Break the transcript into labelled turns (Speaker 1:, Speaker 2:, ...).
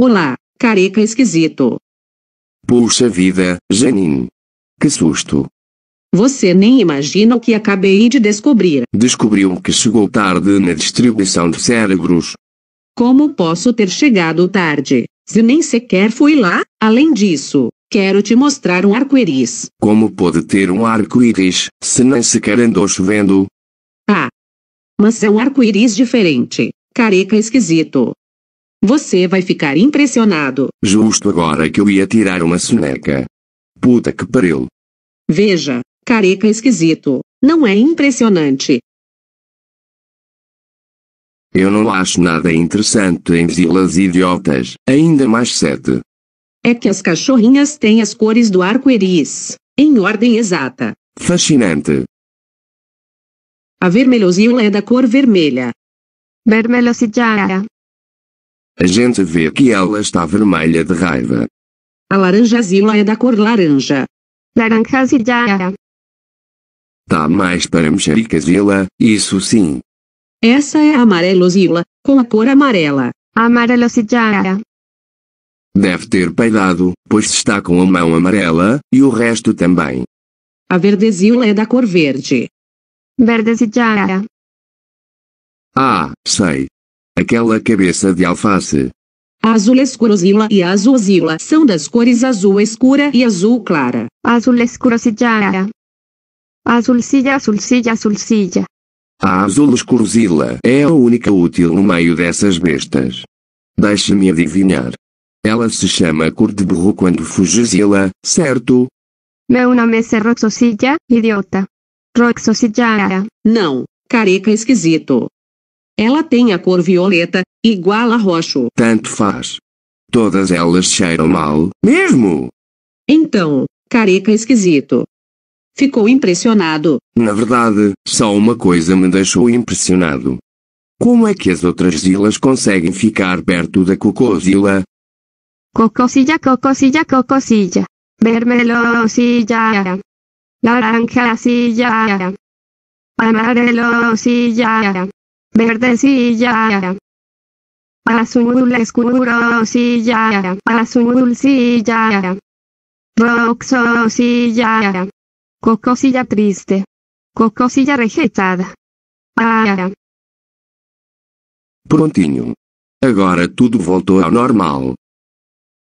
Speaker 1: Olá, careca esquisito.
Speaker 2: Puxa vida, Janine. Que susto.
Speaker 1: Você nem imagina o que acabei de descobrir.
Speaker 2: Descobriu que chegou tarde na distribuição de cérebros.
Speaker 1: Como posso ter chegado tarde, se nem sequer fui lá? Além disso, quero te mostrar um
Speaker 2: arco-íris. Como pode ter um arco-íris, se nem sequer andou chovendo?
Speaker 1: Ah! Mas é um arco-íris diferente, careca esquisito. Você vai ficar impressionado.
Speaker 2: Justo agora que eu ia tirar uma soneca. Puta que pariu.
Speaker 1: Veja, careca esquisito. Não é impressionante.
Speaker 2: Eu não acho nada interessante em vilas idiotas, ainda mais sete.
Speaker 1: É que as cachorrinhas têm as cores do arco-íris, em ordem exata.
Speaker 2: Fascinante.
Speaker 1: A vermelhosila é da cor vermelha. Vermelhosíola.
Speaker 2: A gente vê que ela está vermelha de raiva.
Speaker 1: A laranjazila é da cor laranja. Laranjazila.
Speaker 2: Tá mais para mexericazila, isso sim.
Speaker 1: Essa é a amarelozila, com a cor amarela. Amarelozila.
Speaker 2: Deve ter peidado, pois está com a mão amarela, e o resto também.
Speaker 1: A verdezila é da cor verde. Verdezila.
Speaker 2: Ah, sei, Aquela cabeça de alface.
Speaker 1: Azul escurosila e azulzila são das cores azul escura e azul clara.
Speaker 3: Azul escurosillada. azulzilla azulzilla azulzilla
Speaker 2: A azul escurosila é a única útil no meio dessas bestas. Deixe-me adivinhar. Ela se chama cor de burro quando fugizila, certo?
Speaker 3: Meu nome é Roxosilla, idiota. Roxosillada. Não, careca esquisito.
Speaker 1: Ela tem a cor violeta, igual a roxo.
Speaker 2: Tanto faz. Todas elas cheiram mal, mesmo.
Speaker 1: Então, careca esquisito. Ficou impressionado.
Speaker 2: Na verdade, só uma coisa me deixou impressionado. Como é que as outras ilhas conseguem ficar perto da cocôzila?
Speaker 3: Cocôzila, cocôzila, cocôzila. Vermelhosilla. Laranjasilla. Amarelosilla. verdecilla. Azul roxo azulcilla. Roxosilla. Cocosilla triste. Cocosilla rejeitada.
Speaker 2: Ah. Prontinho. Agora tudo voltou ao normal.